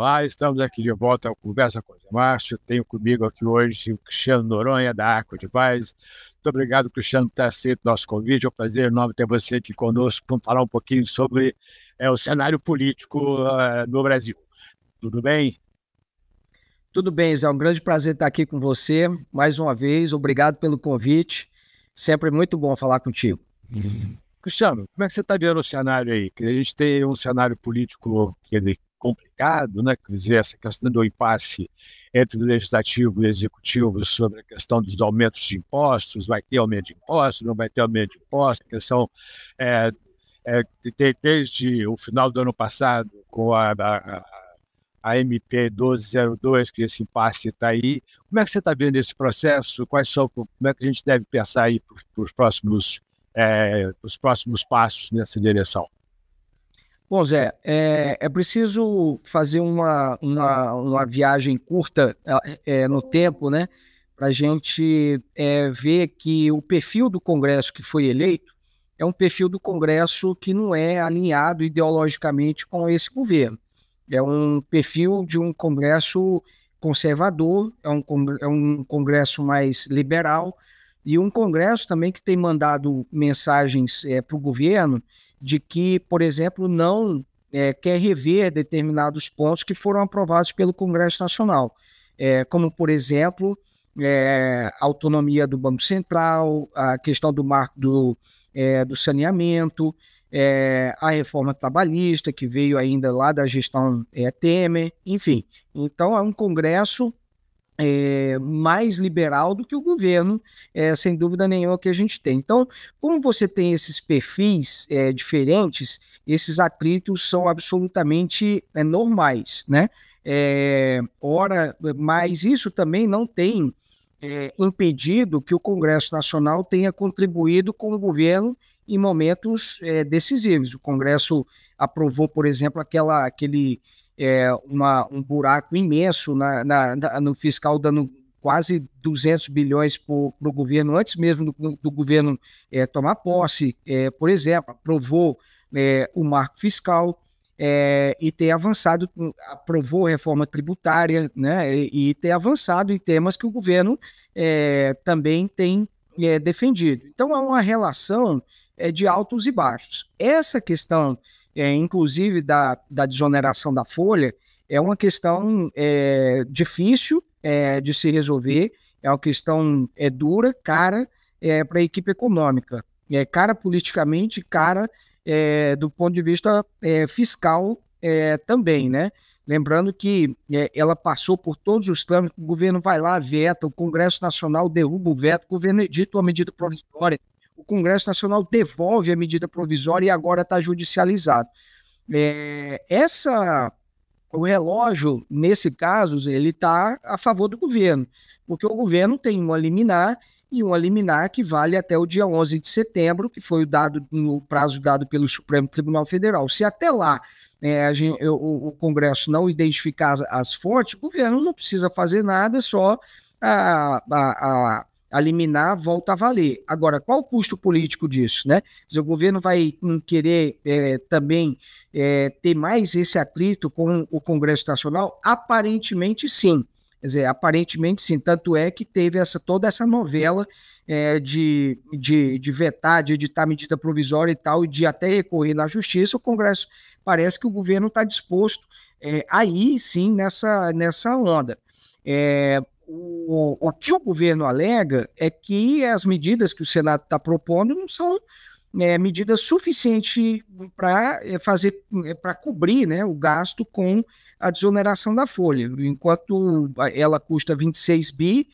Olá, estamos aqui de volta ao Conversa com o Márcio. Tenho comigo aqui hoje o Cristiano Noronha, da Arco de Paz. Muito obrigado, Cristiano, por ter aceito nosso convite. É um prazer enorme ter você aqui conosco para falar um pouquinho sobre é, o cenário político uh, no Brasil. Tudo bem? Tudo bem, Zé. É um grande prazer estar aqui com você mais uma vez. Obrigado pelo convite. Sempre muito bom falar contigo. Cristiano, como é que você está vendo o cenário aí? A gente tem um cenário político que complicado, né? Quer dizer, essa questão do impasse entre o legislativo e o executivo sobre a questão dos aumentos de impostos, vai ter aumento de impostos, não vai ter aumento de impostos, a questão é, é, desde o final do ano passado, com a, a, a MP 1202, que esse impasse está aí. Como é que você está vendo esse processo? Quais são, como é que a gente deve pensar aí para os próximos, é, os próximos passos nessa direção? Bom, Zé, é. é, é preciso fazer uma, uma, uma viagem curta é, é no tempo, né? Para a gente é, ver que o perfil do Congresso que foi eleito é um perfil do Congresso que não é alinhado ideologicamente com esse governo. É um perfil de um Congresso conservador, é um, é um Congresso mais liberal e um Congresso também que tem mandado mensagens é, para o governo de que, por exemplo, não é, quer rever determinados pontos que foram aprovados pelo Congresso Nacional, é, como, por exemplo, é, a autonomia do Banco Central, a questão do marco do, é, do saneamento, é, a reforma trabalhista que veio ainda lá da gestão é, Temer, enfim. Então, é um Congresso é, mais liberal do que o governo, é, sem dúvida nenhuma, que a gente tem. Então, como você tem esses perfis é, diferentes, esses atritos são absolutamente normais, né? ora, mas isso também não tem impedido que o Congresso Nacional tenha contribuído com o governo em momentos decisivos. O Congresso aprovou, por exemplo, aquela, aquele é, uma, um buraco imenso na, na, na, no fiscal, dando quase 200 bilhões para o governo, antes mesmo do, do governo é, tomar posse. É, por exemplo, aprovou é, o marco fiscal. É, e tem avançado, aprovou reforma tributária, né, e, e avançado em temas que o governo é, também tem é, defendido. Então, é uma relação é, de altos e baixos. Essa questão é, inclusive da, da desoneração da folha, é uma questão é, difícil é, de se resolver, é uma questão é, dura, cara é, para a equipe econômica, é cara politicamente, cara é, do ponto de vista é, fiscal também, né? Lembrando que ela passou por todos os trâmites, o governo vai lá, veta, o Congresso Nacional derruba o veto, o governo edita uma medida provisória, o Congresso Nacional devolve a medida provisória e agora está judicializado. É, essa o relógio, nesse caso, ele está a favor do governo, porque o governo tem uma liminar e uma liminar que vale até o dia 11 de setembro, que foi o dado no prazo dado pelo Supremo Tribunal Federal. Se até lá é, gente, o, o, Congresso não identificar as, fontes, o governo não precisa fazer nada, só a, a a liminar volta a valer. Agora, qual o custo político disso? Né? O governo vai querer é, também é, ter mais esse atrito com o Congresso Nacional? Aparentemente, sim. Quer dizer, aparentemente sim, tanto é que teve essa, toda essa novela é, de, de, de vetar, de editar medida provisória e tal, e de até recorrer na justiça, o Congresso parece que o governo está disposto é, aí sim nessa, nessa onda. É, o, o que o governo alega é que as medidas que o Senado está propondo não são é, medidas suficientes para é, fazer é, para cobrir né, o gasto com a desoneração da folha. Enquanto ela custa 26 bi,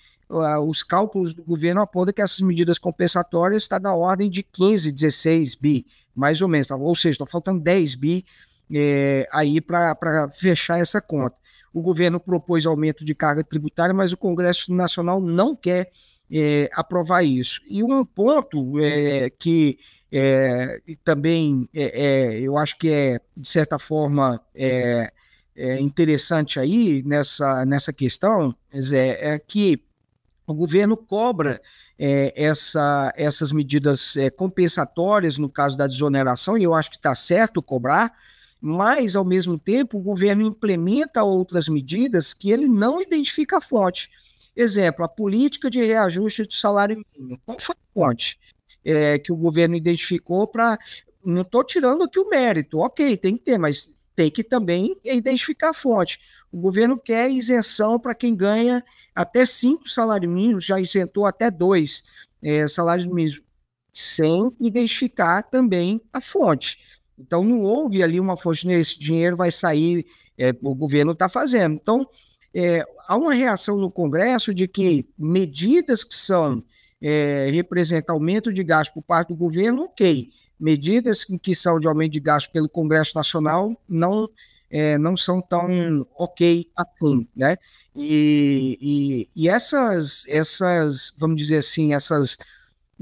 os cálculos do governo apontam que essas medidas compensatórias estão tá na ordem de 15, 16 bi, mais ou menos. Tá? Ou seja, está faltando 10 bi é, aí para fechar essa conta. O governo propôs aumento de carga tributária, mas o Congresso Nacional não quer é, aprovar isso. E um ponto é, que é, também é, é, eu acho que é, de certa forma, é, interessante aí nessa, nessa questão, Zé, é que o governo cobra é, essa, essas medidas é, compensatórias no caso da desoneração, e eu acho que está certo cobrar, mas, ao mesmo tempo, o governo implementa outras medidas que ele não identifica a fonte. Exemplo, a política de reajuste do salário mínimo. Qual foi a fonte é, que o governo identificou para. Não estou tirando aqui o mérito, ok, tem que ter, mas tem que também identificar a fonte. O governo quer isenção para quem ganha até cinco salários mínimos, já isentou até dois é, salários mínimos, sem identificar também a fonte. Então, não houve ali uma fonte esse dinheiro vai sair, é, o governo está fazendo. Então, é, há uma reação no Congresso de que medidas que são é, representam aumento de gasto por parte do governo, ok. Medidas que são de aumento de gasto pelo Congresso Nacional não, é, não são tão ok assim, né? E, e, e essas, essas, vamos dizer assim, essas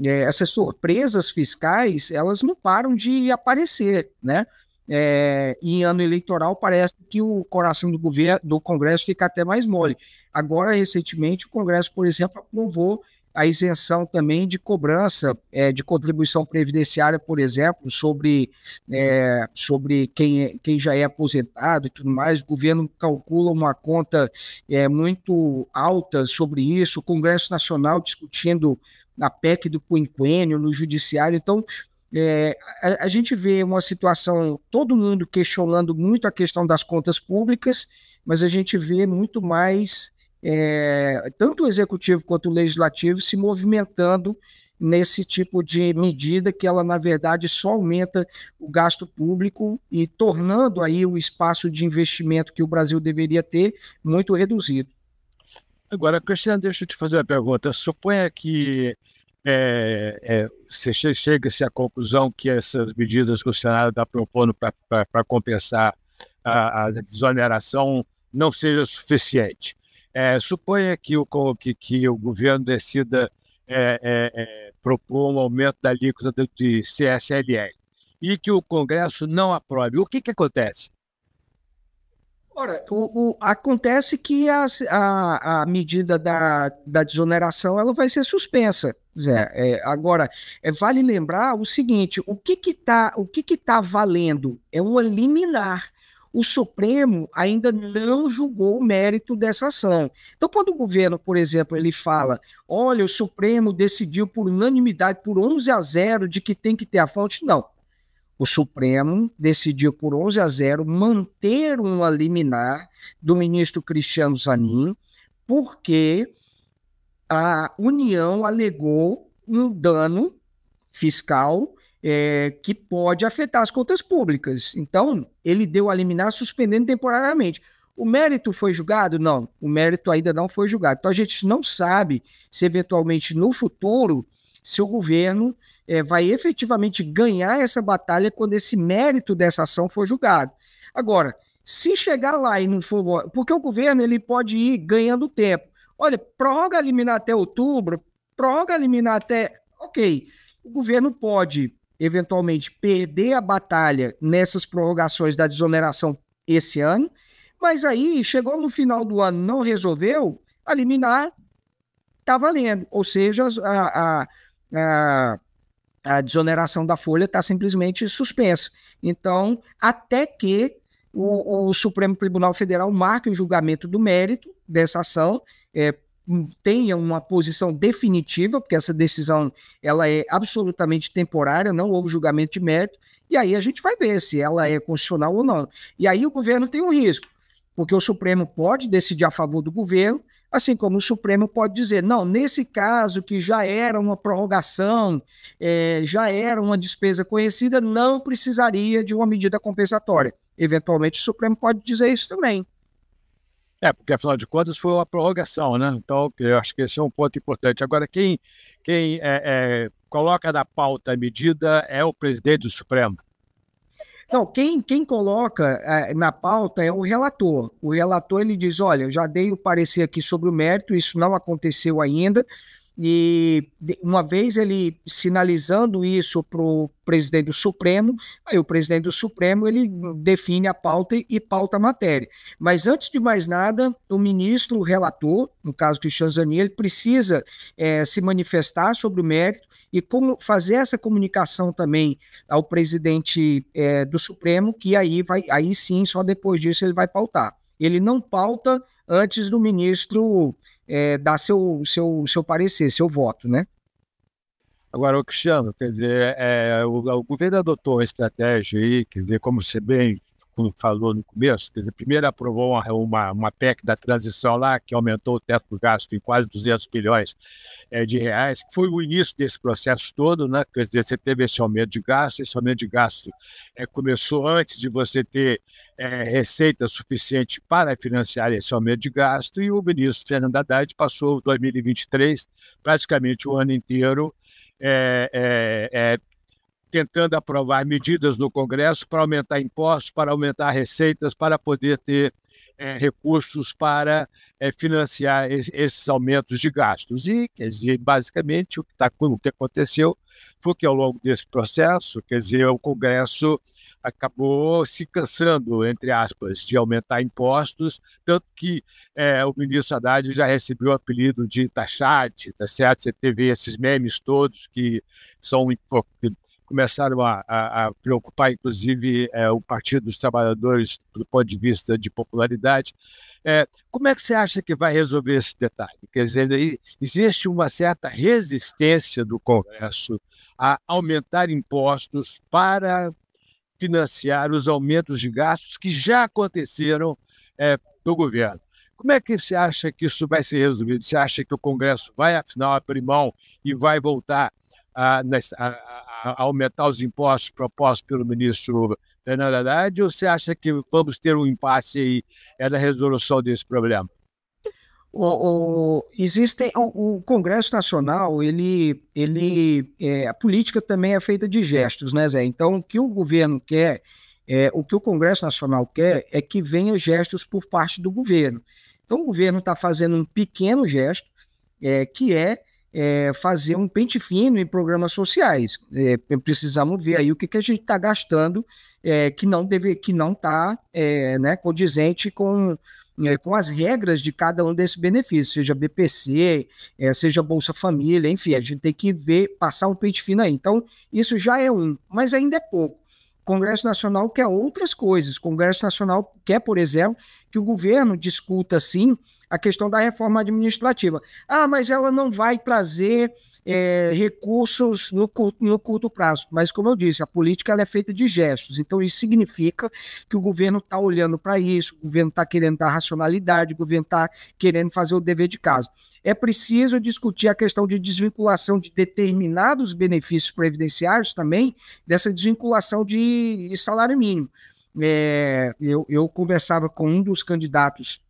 é, essas surpresas fiscais elas não param de aparecer, né? É, em ano eleitoral parece que o coração do governo do Congresso fica até mais mole. Agora recentemente o Congresso, por exemplo, aprovou a isenção também de cobrança é, de contribuição previdenciária, por exemplo, sobre, é, sobre quem, é, quem já é aposentado e tudo mais. O governo calcula uma conta é, muito alta sobre isso, o Congresso Nacional discutindo na PEC do quinquênio, no judiciário. Então, é, a, a, gente vê uma situação, todo mundo questionando muito a questão das contas públicas, mas a gente vê muito mais é, tanto o executivo quanto o legislativo se movimentando nesse tipo de medida que ela na verdade só aumenta o gasto público e tornando aí o espaço de investimento que o Brasil deveria ter muito reduzido. Agora, Cristiano, deixa eu te fazer uma pergunta. Suponha que é, é, você chega-se à conclusão que essas medidas que o Senado está propondo para compensar a, a, desoneração não seja suficiente. É, suponha que o, que, que o governo decida é, é, é, propor um aumento da alíquota de CSLL e que o Congresso não aprove. O que, que acontece? Ora, o, o, acontece que a, a, a, medida da, da desoneração ela vai ser suspensa. Zé. É, agora, é, vale lembrar o seguinte: o que está que tá, que que tá valendo é uma liminar. O Supremo ainda não julgou o mérito dessa ação. Então, quando o governo, por exemplo, ele fala: olha, o Supremo decidiu por unanimidade, por 11 a 0, de que tem que ter a fonte, não o Supremo decidiu por 11 a 0 manter um liminar do ministro Cristiano Zanin, porque a União alegou um dano fiscal é, que pode afetar as contas públicas. Então, ele deu a liminar suspendendo temporariamente. O mérito foi julgado? Não, o mérito ainda não foi julgado. Então, a gente não sabe se eventualmente no futuro, se o governo é, vai efetivamente ganhar essa batalha quando esse mérito dessa ação for julgado. Agora, se chegar lá e não for. Porque o governo ele pode ir ganhando tempo. Olha, prorroga eliminar até outubro, prorroga eliminar até. Ok. O governo pode, eventualmente, perder a batalha nessas prorrogações da desoneração esse ano, mas aí chegou no final do ano, não resolveu, eliminar está valendo. Ou seja, a, a, a a desoneração da folha está simplesmente suspensa. Então, até que o, o, Supremo Tribunal Federal marque o julgamento do mérito dessa ação, é, hum, tenha uma posição definitiva, porque essa decisão ela é absolutamente temporária, não houve julgamento de mérito, e aí a gente vai ver se ela é constitucional ou não. E aí o governo tem um risco, porque o Supremo pode decidir a favor do governo, Assim como o Supremo pode dizer, não, nesse caso que já era uma prorrogação, é, já era uma despesa conhecida, não precisaria de uma medida compensatória. Eventualmente o Supremo pode dizer isso também. É, porque afinal de contas foi uma prorrogação, né? Então, eu acho que esse é um ponto importante. Agora, quem, quem é, é, coloca na pauta a medida é o presidente do Supremo. Então quem, quem coloca é, na pauta é o relator. O relator ele diz: olha, eu já dei o parecer aqui sobre o mérito, isso não aconteceu ainda, e uma vez ele sinalizando isso para o presidente do Supremo, aí o presidente do Supremo ele define a pauta e pauta a matéria. Mas antes de mais nada, o ministro o relator, no caso de Tanzania, ele precisa é, se manifestar sobre o mérito e como fazer essa comunicação também ao presidente é, do Supremo, que aí vai, aí sim, só depois disso ele vai pautar. Ele não pauta antes do ministro é, dar seu, seu, seu parecer, seu voto, né? Agora, o Cristiano, quer dizer, é, é o, o governo adotou uma estratégia aí, quer dizer, como se bem Marco falou no começo, quer dizer, primeiro aprovou uma, uma, uma PEC da transição lá, que aumentou o teto do gasto em quase 200 bilhões é, de reais, que foi o início desse processo todo, né? quer dizer, você teve esse aumento de gasto, esse aumento de gasto é, começou antes de você ter é, receita suficiente para financiar esse aumento de gasto, e o ministro Fernando Haddad passou 2023, praticamente o ano inteiro, é, é, é, tentando aprovar medidas no Congresso para aumentar impostos, para aumentar receitas, para poder ter é, recursos para é, financiar es, esses aumentos de gastos. E, quer dizer, basicamente, o que, tá, o que aconteceu foi que, ao longo desse processo, quer dizer, o Congresso acabou se cansando, entre aspas, de aumentar impostos, tanto que é, o ministro Haddad já recebeu o apelido de taxate, tá certo? Você teve esses memes todos que são começaram a, a, a preocupar, inclusive, é, o Partido dos Trabalhadores do ponto de vista de popularidade. É, como é que você acha que vai resolver esse detalhe? Quer dizer, existe uma certa resistência do Congresso a aumentar impostos para financiar os aumentos de gastos que já aconteceram é, do governo. Como é que você acha que isso vai ser resolvido? Você acha que o Congresso vai, afinal, abrir mão e vai voltar a, a, aumentar os impostos propostos pelo ministro Fernando Haddad, ou você acha que vamos ter um impasse aí é na resolução desse problema? O, o, existem o, o, Congresso Nacional ele ele é, a política também é feita de gestos né Zé então o que o governo quer é, o que o Congresso Nacional quer é que venham gestos por parte do governo então o governo está fazendo um pequeno gesto é, que é é, fazer um pente fino em programas sociais. É, precisamos ver aí o que, que a gente está gastando é, que não deve, que não está é, né, condizente com, é, com as regras de cada um desses benefícios, seja BPC, é, seja Bolsa Família, enfim, a gente tem que ver, passar um pente fino aí. Então, isso já é um, mas ainda é pouco. Congresso Nacional quer outras coisas. Congresso Nacional quer, por exemplo, que o governo discuta, sim, a questão da reforma administrativa. Ah, mas ela não vai trazer é, recursos no curto, no curto prazo. Mas, como eu disse, a política é feita de gestos. Então, isso significa que o governo está olhando para isso, o governo está querendo dar racionalidade, o governo está querendo fazer o dever de casa. É preciso discutir a questão de desvinculação de determinados benefícios previdenciários também, dessa desvinculação de salário mínimo. É, eu, eu conversava com um dos candidatos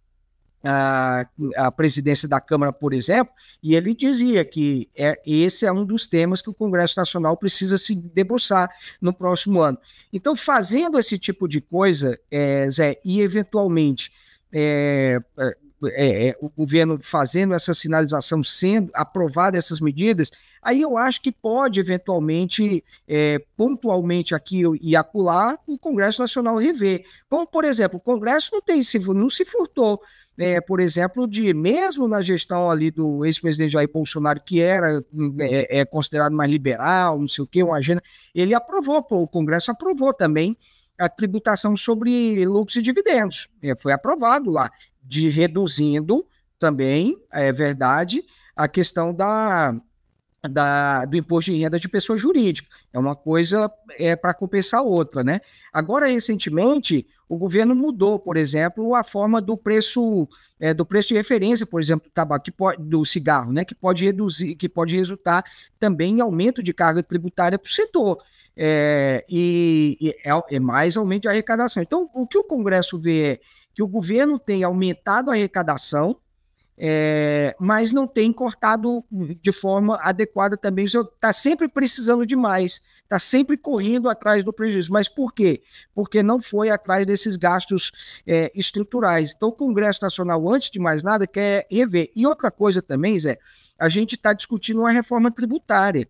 a, a presidência da Câmara, por exemplo, e ele dizia que é, esse é um dos temas que o Congresso Nacional precisa se debruçar no próximo ano. Então, fazendo esse tipo de coisa, é, Zé, e eventualmente é, é é, é, o governo fazendo essa sinalização, sendo aprovadas essas medidas, aí eu acho que pode eventualmente, é, pontualmente aqui e acolá, o Congresso Nacional rever. Como, por exemplo, o Congresso não, tem, não se furtou é, por exemplo, de mesmo na gestão ali do ex-presidente Jair Bolsonaro, que era é, é, considerado mais liberal, não sei o quê, uma agenda, ele aprovou, pô, o Congresso aprovou também a tributação sobre lucros e dividendos. foi aprovado lá, de reduzindo também, é verdade, a questão da, da, do imposto de renda de pessoa jurídica. É uma coisa é, para compensar outra, né? Agora, recentemente, o governo mudou, por exemplo, a forma do preço é, do preço de referência, por exemplo, do tabaco, pode, do cigarro, né? Que pode reduzir, que pode resultar também em aumento de carga tributária para o setor é, e, e é, é, mais aumento de arrecadação. Então, o que o Congresso vê é que o governo tem aumentado a arrecadação, é, mas não tem cortado de forma adequada também. Está sempre precisando de mais, está sempre correndo atrás do prejuízo. Mas por quê? Porque não foi atrás desses gastos é, estruturais. Então, o Congresso Nacional, antes de mais nada, quer rever. E outra coisa também, Zé, a gente está discutindo uma reforma tributária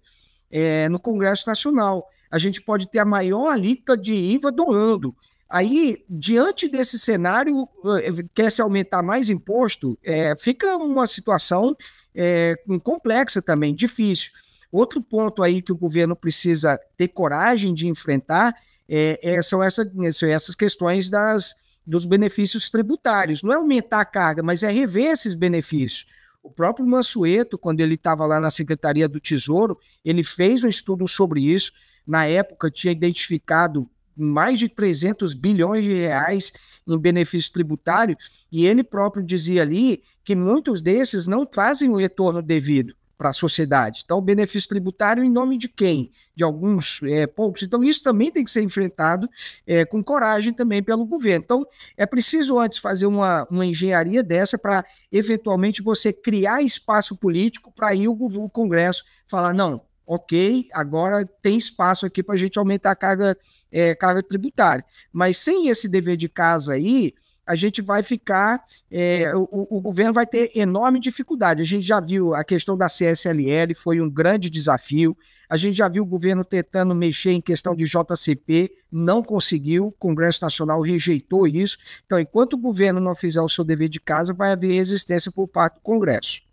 é, no Congresso Nacional a gente pode ter a maior alíquota de IVA doando. Aí, diante desse cenário, eh, quer se aumentar mais imposto, é, fica uma situação é, complexa também, difícil. Outro ponto aí que o governo precisa ter coragem de enfrentar é, é, são, essa, são essas questões das, dos benefícios tributários. Não é aumentar a carga, mas é rever esses benefícios. O próprio Mansueto, quando ele estava lá na Secretaria do Tesouro, ele fez um estudo sobre isso na época, tinha identificado mais de 300 bilhões de reais em benefício tributário, e ele próprio dizia ali que muitos desses não trazem o retorno devido para a sociedade. Então, benefício tributário em nome de quem? De alguns é, poucos. Então, isso também tem que ser enfrentado é, com coragem também pelo governo. Então, é preciso antes fazer uma, uma engenharia dessa para, eventualmente, você criar espaço político para aí o, o Congresso falar, não, ok, agora tem espaço aqui para a gente aumentar a carga, é, carga tributária. Mas sem esse dever de casa aí, a gente vai ficar, é, o, o, governo vai ter enorme dificuldade. A gente já viu a questão da CSLL, foi um grande desafio. A gente já viu o governo tentando mexer em questão de JCP, não conseguiu, o Congresso Nacional rejeitou isso. Então, enquanto o governo não fizer o seu dever de casa, vai haver resistência por parte do Congresso.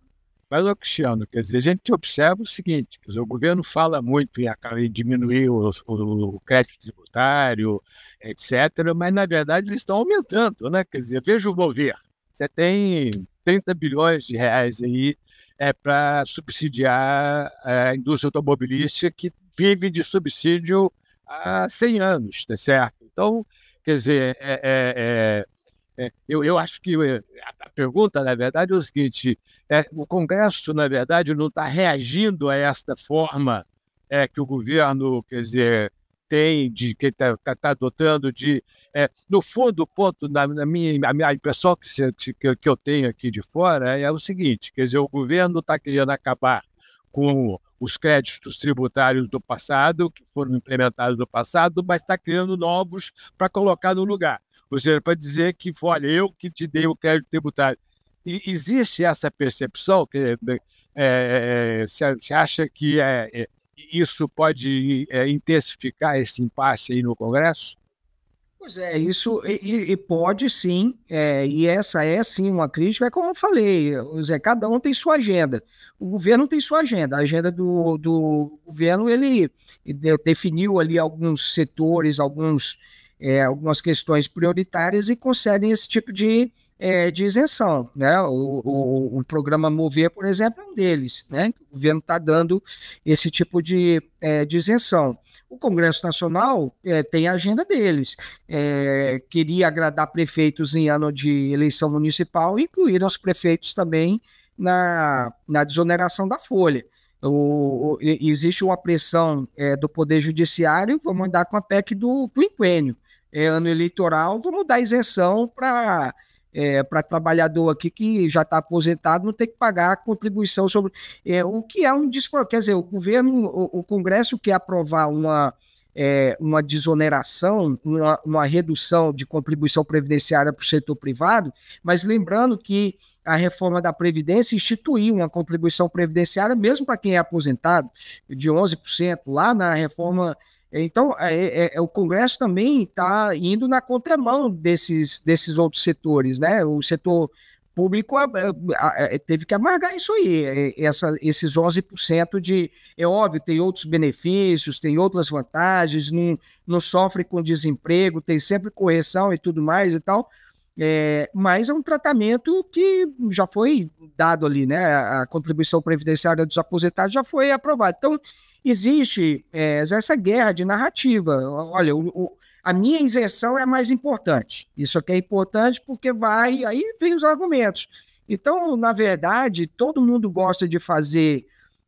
Paroxiano, quer dizer, a gente observa o seguinte: dizer, o governo fala muito em, em diminuir o, o, o, crédito tributário, etc., mas na verdade eles estão aumentando, né? Quer dizer, veja o governo. você tem 30 bilhões de reais aí é, para subsidiar é, a indústria automobilística que vive de subsídio há 100 anos, tá certo? Então, quer dizer, é, é, é é, eu, eu acho que a, eh, a pergunta, na verdade, é o seguinte: é, o Congresso, na verdade, não está reagindo a esta forma é, que o governo, quer dizer, tem, de, que está tá, tá adotando de. É, no fundo, o ponto, na, na minha, a minha impressão que, que, que eu tenho aqui de fora é o seguinte: quer dizer, o governo está querendo acabar com os créditos tributários do passado, que foram implementados no passado, mas está criando novos para colocar no lugar. Ou seja, para dizer que olha, eu que te dei o crédito tributário. E existe essa percepção que é, é se acha que é, é isso pode é, intensificar esse impasse aí no Congresso? Pois é, isso e, e pode sim, é, e essa é sim uma crítica, é como eu falei, Zé, cada um tem sua agenda. O governo tem sua agenda. A agenda do, do governo, ele definiu ali alguns setores, alguns, é, algumas questões prioritárias e concedem esse tipo de, é, de isenção. Né? O, o, o, programa Mover, por exemplo, é um deles. Né? O governo está dando esse tipo de, é, de isenção. O Congresso Nacional é, tem a agenda deles. É, queria agradar prefeitos em ano de eleição municipal, incluir os prefeitos também na, na desoneração da folha. O, o, existe uma pressão é, do Poder Judiciário, vamos andar com a PEC do quinquênio. É ano eleitoral, vamos dar isenção para é, para trabalhador aqui que já está aposentado não ter que pagar contribuição sobre é, o que é um despropósito. Quer dizer, o governo, o, o Congresso quer aprovar uma, é, uma desoneração, uma, uma, redução de contribuição previdenciária para o setor privado, mas lembrando que a reforma da Previdência instituiu uma contribuição previdenciária, mesmo para quem é aposentado, de 11%, lá na reforma então, é, é, é, o Congresso também está indo na contramão desses, desses outros setores, né? O setor público é, teve que amargar isso aí, é, essa, esses 11% de... É óbvio, tem outros benefícios, tem outras vantagens, não, não sofre com desemprego, tem sempre correção e tudo mais e tal, é, mas é um tratamento que já foi dado ali, né? A contribuição previdenciária dos aposentados já foi aprovada. Então, existe é, essa guerra de narrativa. Olha, o, o, a minha isenção é mais importante. Isso aqui é importante porque vai. Aí vem os argumentos. Então, na verdade, todo mundo gosta de fazer,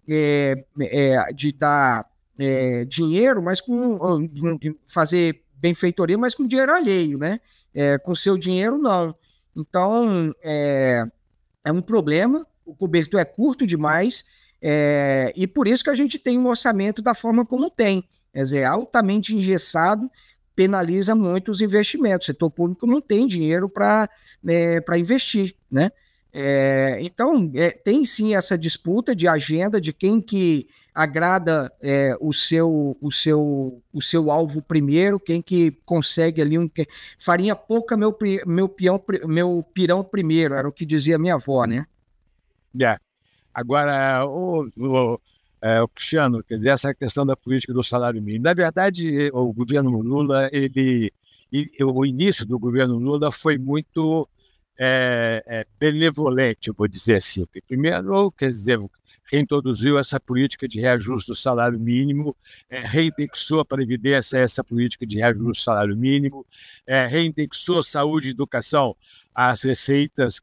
é, é, de dar é, dinheiro, mas com fazer benfeitoria, mas com dinheiro alheio, né? É, com seu dinheiro, não. Então, é, é um problema, o cobertor é curto demais, é, e por isso que a gente tem um orçamento da forma como tem, quer dizer, é altamente engessado, penaliza muito os investimentos. O setor público não tem dinheiro para né, investir, né? É, então, é, tem sim essa disputa de agenda de quem que agrada é, o seu o seu o seu alvo primeiro, quem que consegue ali um farinha pouca meu meu pião meu pirão primeiro, era o que dizia minha avó, né? É. Agora o, o, é, o Cristiano, quer dizer, essa questão da política do salário mínimo. Na verdade, o governo Lula, ele, o início do governo Lula foi muito é, é, benevolente, eu vou dizer assim. Primeiro, quer dizer, reintroduziu é, essa política de reajuste do salário mínimo, é, reindexou a Previdência essa política de reajuste do salário mínimo, é, reindexou saúde e educação as receitas,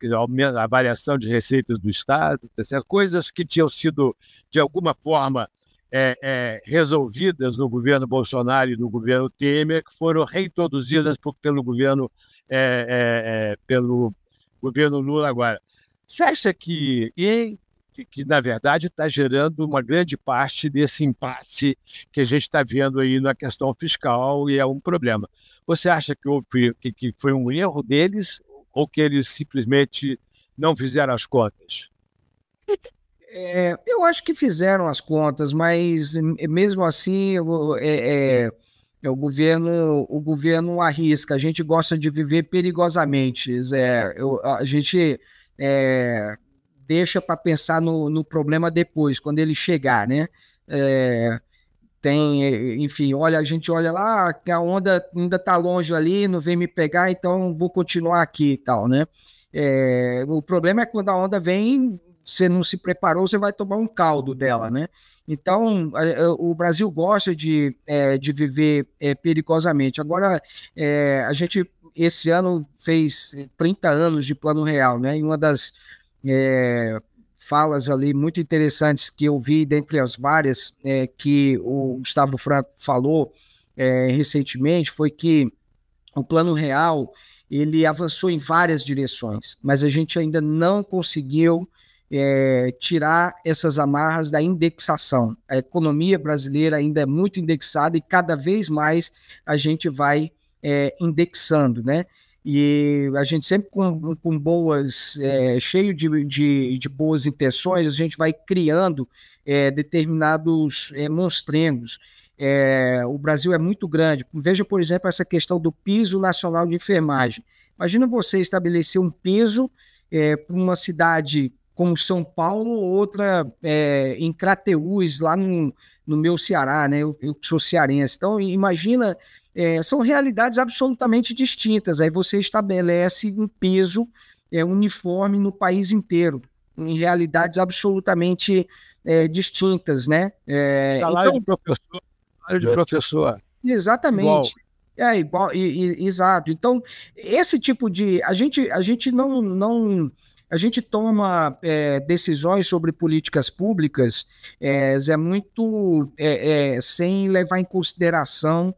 a variação de receitas do Estado, tá coisas que tinham sido, de alguma forma, é, é, resolvidas no governo Bolsonaro e no governo Temer, que foram reintroduzidas por, pelo governo é, é, é pelo governo Lula agora. Você acha que, em que, que na verdade, está gerando uma grande parte desse impasse que a gente está vendo aí na questão fiscal e é um problema. Você acha que, houve, que, que foi um erro deles ou que eles simplesmente não fizeram as contas? É, eu acho que fizeram as contas, mas mesmo assim é, é, é, o governo o governo arrisca. A gente gosta de viver perigosamente. É, eu, a gente é, deixa para pensar no, no, problema depois, quando ele chegar, né? É, tem, é, enfim, olha, a gente olha lá, a onda ainda está longe ali, não vem me pegar, então vou continuar aqui e tal, né? É, o problema é quando a onda vem, você não se preparou, você vai tomar um caldo dela, né? Então, é, é, o Brasil gosta de, é, de viver é, perigosamente. Agora, a gente, esse ano, fez 30 anos de Plano Real, né? E uma das é, falas ali muito interessantes que eu vi, dentre as várias é, que o Gustavo Franco falou é, recentemente, foi que o Plano Real ele avançou em várias direções, mas a gente ainda não conseguiu é, tirar essas amarras da indexação. A economia brasileira ainda é muito indexada e cada vez mais a gente vai é, indexando, né? E a gente sempre com, com boas, é, cheio de, de, de, boas intenções, a gente vai criando é, determinados é, monstrengos. É, o Brasil é muito grande. Veja, por exemplo, essa questão do piso nacional de enfermagem. Imagina você estabelecer um piso é, para uma cidade como São Paulo, outra é, em Crateús, lá no, no meu Ceará, né? Eu, eu sou cearense. Então, imagina é, são realidades absolutamente distintas. Aí você estabelece um peso é, uniforme no país inteiro, em realidades absolutamente é, distintas, né? É, salário então, de professor, salário de professor. Exatamente. Igual. É igual, e, e, exato. Então esse tipo de a gente a gente não não a gente toma é, decisões sobre políticas públicas é, muito é, é, sem levar em consideração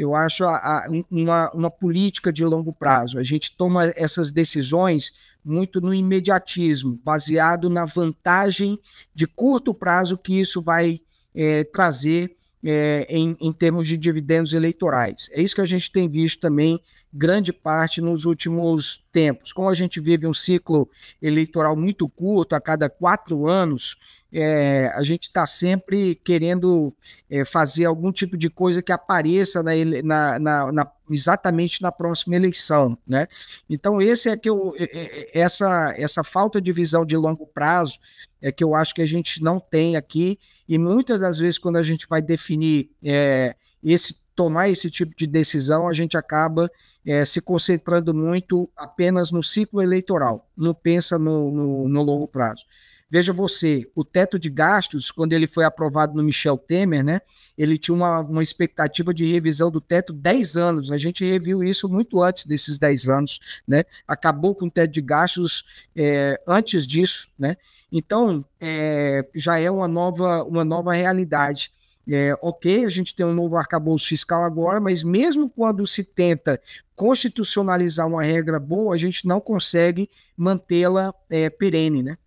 eu acho, a, a, uma, uma política de longo prazo. A gente toma essas decisões muito no imediatismo, baseado na vantagem de curto prazo que isso vai é, trazer é, em, em termos de dividendos eleitorais. É isso que a gente tem visto também, grande parte nos últimos tempos. Como a gente vive um ciclo eleitoral muito curto, a cada quatro anos, é, a gente está sempre querendo é, fazer algum tipo de coisa que apareça na, na, na, na, exatamente na próxima eleição, né? Então esse é que eu, é, é, é, essa, essa falta de visão de longo prazo é que eu acho que a gente não tem aqui, e muitas das vezes, quando a gente vai definir é, esse tomar esse tipo de decisão, a gente acaba é, se concentrando muito apenas no ciclo eleitoral, não pensa no, no, no longo prazo. Veja você, o teto de gastos, quando ele foi aprovado no Michel Temer, né, ele tinha uma, uma expectativa de revisão do teto 10 anos. A gente reviu isso muito antes desses 10 anos. Né? Acabou com o teto de gastos é, antes disso. Né? Então, é, já é uma nova, uma nova realidade. É, ok, a gente tem um novo arcabouço fiscal agora, mas mesmo quando se tenta constitucionalizar uma regra boa, a gente não consegue mantê-la é, perene, né?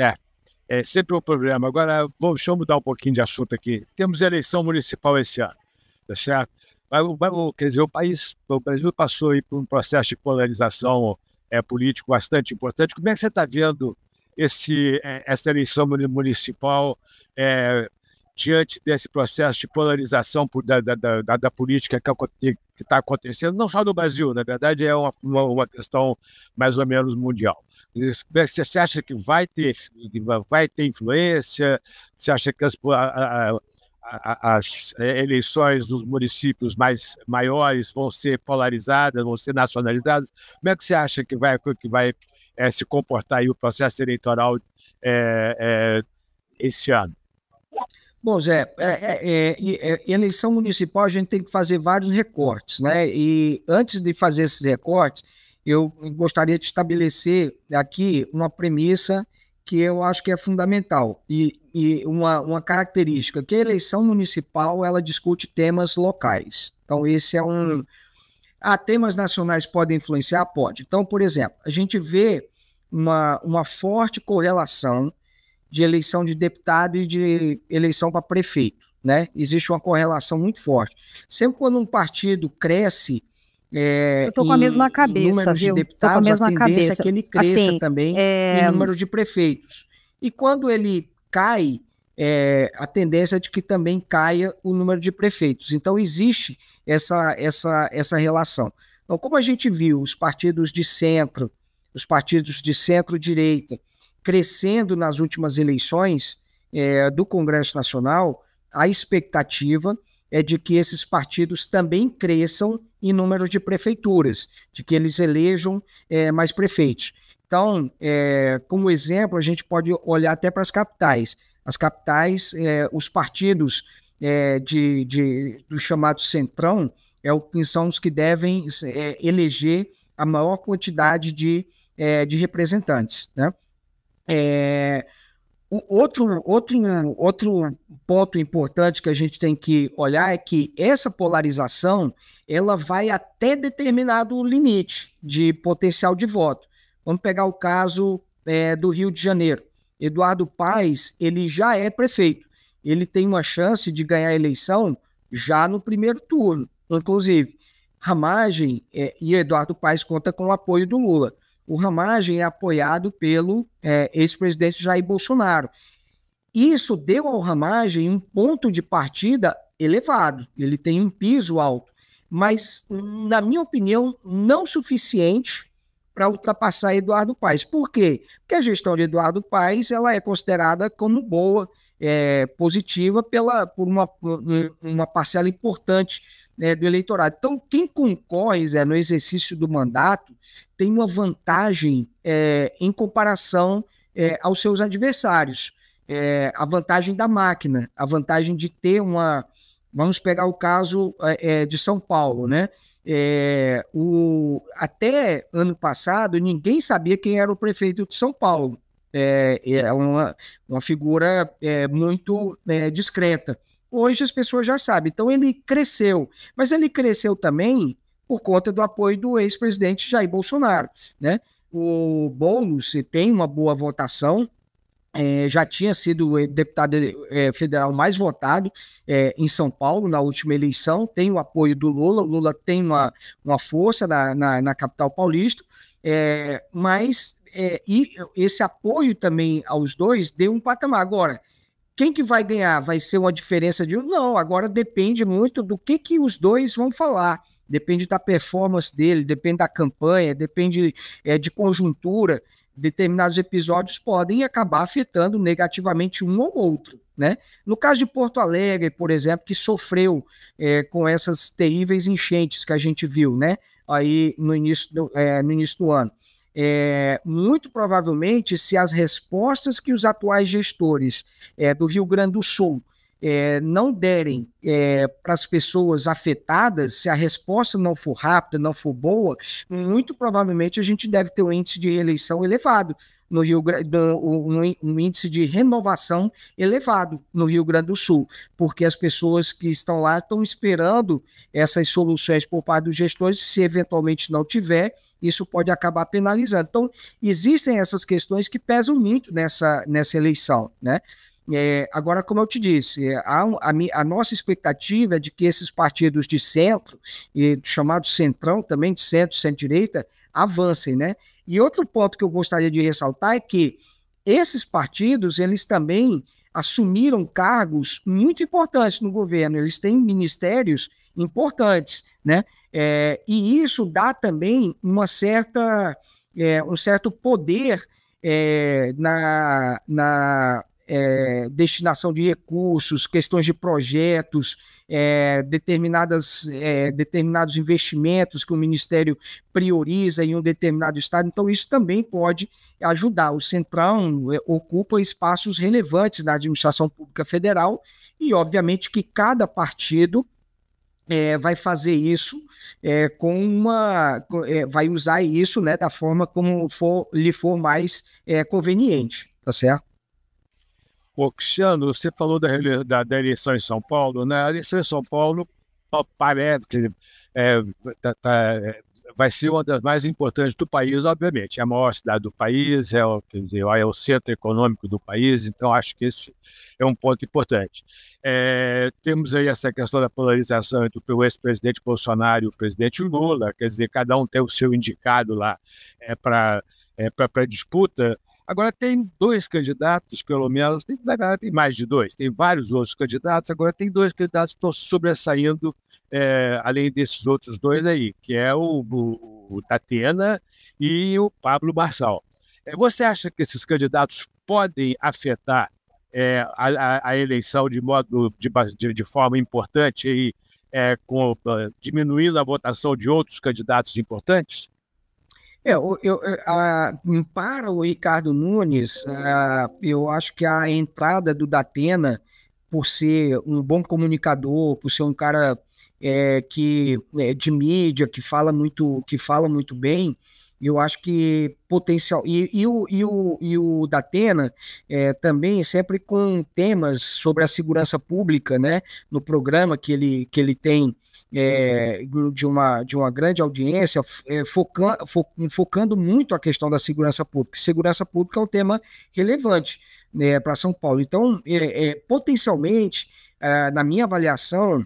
É, é sempre um problema. Agora, bom, deixa eu mudar um pouquinho de assunto aqui. Temos eleição municipal esse ano, tá certo? Mas, quer dizer, o país, o Brasil passou aí por um processo de polarização é, político bastante importante. Como é que você está vendo esse, é, essa eleição municipal é, diante desse processo de polarização da, da, da, da política que está acontecendo, não só no Brasil, na verdade é uma, uma questão mais ou menos mundial? Você acha que vai ter, vai ter influência? Você acha que as, a, a, as eleições dos municípios mais maiores vão ser polarizadas, vão ser nacionalizadas? Como é que você acha que vai, que vai é, se comportar o processo eleitoral é, é, esse ano? Bom, Zé, é, é, é, eleição municipal a gente tem que fazer vários recortes, né? E antes de fazer esses recortes, eu gostaria de estabelecer aqui uma premissa que eu acho que é fundamental e, e uma, uma característica, que a eleição municipal ela discute temas locais. Então, esse é um... Ah, temas nacionais podem influenciar? Pode. Então, por exemplo, a gente vê uma, uma forte correlação de eleição de deputado e de eleição para prefeito. Né? Existe uma correlação muito forte. Sempre quando um partido cresce, é, eu tô com a mesma cabeça, número viu? deputados, tô com a, mesma a tendência cabeça. é que ele cresça assim, também é... em número de prefeitos. E quando ele cai, é, a tendência é de que também caia o número de prefeitos. Então existe essa, essa, essa relação. Então, como a gente viu os partidos de centro, os partidos de centro-direita crescendo nas últimas eleições é, do Congresso Nacional, a expectativa é de que esses partidos também cresçam em número de prefeituras, de que eles elejam é, mais prefeitos. Então, é, como exemplo, a gente pode olhar até para as capitais. As capitais, é, os partidos é, de, de, do chamado centrão, é o que são os que devem é, eleger a maior quantidade de, é, de representantes, né? É, o outro, outro, outro ponto importante que a gente tem que olhar é que essa polarização ela vai até determinado limite de potencial de voto. Vamos pegar o caso é, do Rio de Janeiro. Eduardo Paes ele já é prefeito. Ele tem uma chance de ganhar a eleição já no primeiro turno, inclusive. Ramagem é, e Eduardo Paes conta com o apoio do Lula o Ramagem é apoiado pelo é, ex-presidente Jair Bolsonaro. Isso deu ao Ramagem um ponto de partida elevado, ele tem um piso alto, mas, na minha opinião, não suficiente para ultrapassar Eduardo Paes. Por quê? Porque a gestão de Eduardo Paes ela é considerada como boa, é, positiva pela, por uma, uma parcela importante né, do eleitorado. Então, quem concorre Zé, no exercício do mandato tem uma vantagem é, em comparação é, aos seus adversários. É, a vantagem da máquina, a vantagem de ter uma. Vamos pegar o caso é, é, de São Paulo, né? É, o, até ano passado, ninguém sabia quem era o prefeito de São Paulo. É, é uma, uma figura é, muito é, discreta hoje as pessoas já sabem. Então ele cresceu, mas ele cresceu também por conta do apoio do ex-presidente Jair Bolsonaro, né? O Boulos tem uma boa votação, é, já tinha sido eh, deputado é, federal mais votado é, em São Paulo na última eleição, tem o apoio do Lula, o Lula tem uma, uma força na, na, na capital paulista, é, mas é, e esse apoio também aos dois deu um patamar. Agora, quem que vai ganhar? Vai ser uma diferença de um? Não, agora depende muito do que, que os dois vão falar. Depende da performance dele, depende da campanha, depende é, de conjuntura. Determinados episódios podem acabar afetando negativamente um ou outro. Né? No caso de Porto Alegre, por exemplo, que sofreu é, com essas terríveis enchentes que a gente viu né? aí no início do, é, no início do ano é, muito provavelmente, se as respostas que os atuais gestores é, do Rio Grande do Sul é, não derem é, para as pessoas afetadas, se a resposta não for rápida, não for boa, muito provavelmente a gente deve ter um índice de reeleição elevado no Rio no, índice de renovação elevado no Rio Grande do Sul, porque as pessoas que estão lá estão esperando essas soluções por parte dos gestores, se eventualmente não tiver, isso pode acabar penalizando. Então, existem essas questões que pesam muito nessa, nessa eleição, né? É, agora, como eu te disse, é, a, a, a, nossa expectativa é de que esses partidos de centro, e chamado centrão também, de centro, centro-direita, avancem, né? E outro ponto que eu gostaria de ressaltar é que esses partidos, eles também assumiram cargos muito importantes no governo, eles têm ministérios importantes, né? É, e isso dá também uma certa, é, um certo poder é, na, na é, destinação de recursos, questões de projetos, é, determinadas, é, determinados investimentos que o Ministério prioriza em um determinado estado. Então, isso também pode ajudar. O Centrão é, ocupa espaços relevantes na administração pública federal e, obviamente, que cada partido é, vai fazer isso é, com uma. É, vai usar isso né, da forma como for, lhe for mais é, conveniente, tá certo? Ô, Cristiano, você falou da, da, da, eleição em São Paulo. né? A eleição em São Paulo, parece que é, tá, tá, é, vai ser uma das mais importantes do país, obviamente. É a maior cidade do país, é o, dizer, é o centro econômico do país, então acho que esse é um ponto importante. É, temos aí essa questão da polarização entre o ex-presidente Bolsonaro e o presidente Lula, quer dizer, cada um tem o seu indicado lá é, para é, disputa. Agora tem dois candidatos, pelo menos, tem, tem mais de dois, tem vários outros candidatos, agora tem dois candidatos que estão sobressaindo, é, além desses outros dois aí, que é o, o, o Tatena e o Pablo Marçal. É, você acha que esses candidatos podem afetar é, a, a, eleição de modo de, de, de forma importante e é, com, ah, diminuindo a votação de outros candidatos importantes? É, eu, eu a, para o Ricardo Nunes, a, eu acho que a entrada do Datena, por ser um bom comunicador, por ser um cara é, que é, de mídia, que fala muito, que fala muito bem, eu acho que potencial. E, e, o, e, o, e o Datena é, também sempre com temas sobre a segurança pública, né? No programa que ele, que ele tem é, de, uma, de uma grande audiência, é, foca, fo, focando muito a questão da segurança pública. Segurança pública é um tema relevante né, para São Paulo. Então, é, é potencialmente, é, na minha avaliação,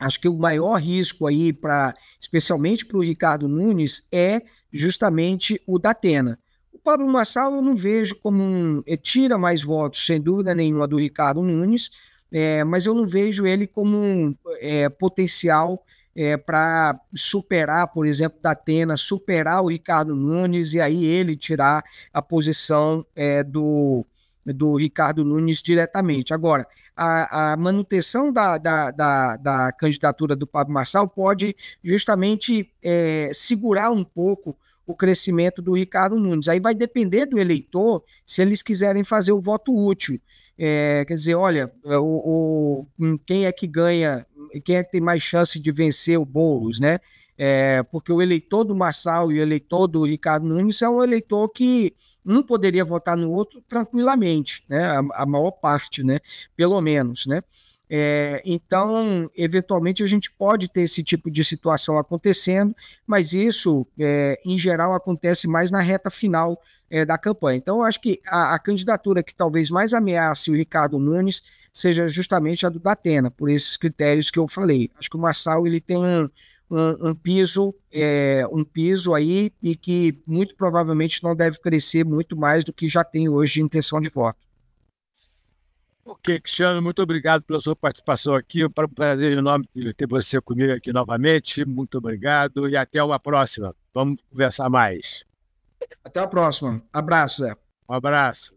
acho que o maior risco aí, para especialmente para o Ricardo Nunes, é justamente o da Atena. O Pablo Massal eu não vejo como um. tira mais votos, sem dúvida nenhuma, do Ricardo Nunes, é, mas eu não vejo ele como um é, potencial é, para superar, por exemplo, da Atena, superar o Ricardo Nunes e aí ele tirar a posição é, do, do Ricardo Nunes diretamente. Agora, a, a manutenção da, da, da, da, candidatura do Pablo Marçal pode justamente é, segurar um pouco o crescimento do Ricardo Nunes. Aí vai depender do eleitor se eles quiserem fazer o voto útil. É, quer dizer, olha, o, o, quem é que ganha, quem é que tem mais chance de vencer o Boulos, né? É, porque o eleitor do Marçal e o eleitor do Ricardo Nunes é um eleitor que um poderia votar no outro tranquilamente, né? A, a maior parte, né? Pelo menos, né? É, então, eventualmente, a gente pode ter esse tipo de situação acontecendo, mas isso, é, em geral, acontece mais na reta final é, da campanha. Então, eu acho que a, a, candidatura que talvez mais ameace o Ricardo Nunes seja justamente a do Datena, por esses critérios que eu falei. Acho que o Marçal ele tem um, um, piso, é, um piso aí e que muito provavelmente não deve crescer muito mais do que já tem hoje de intenção de voto. Ok, Cristiano, muito obrigado pela sua participação aqui. Para um prazer enorme ter você comigo aqui novamente. Muito obrigado e até uma próxima. Vamos conversar mais. Até a próxima. Abraço, Zé. Um abraço.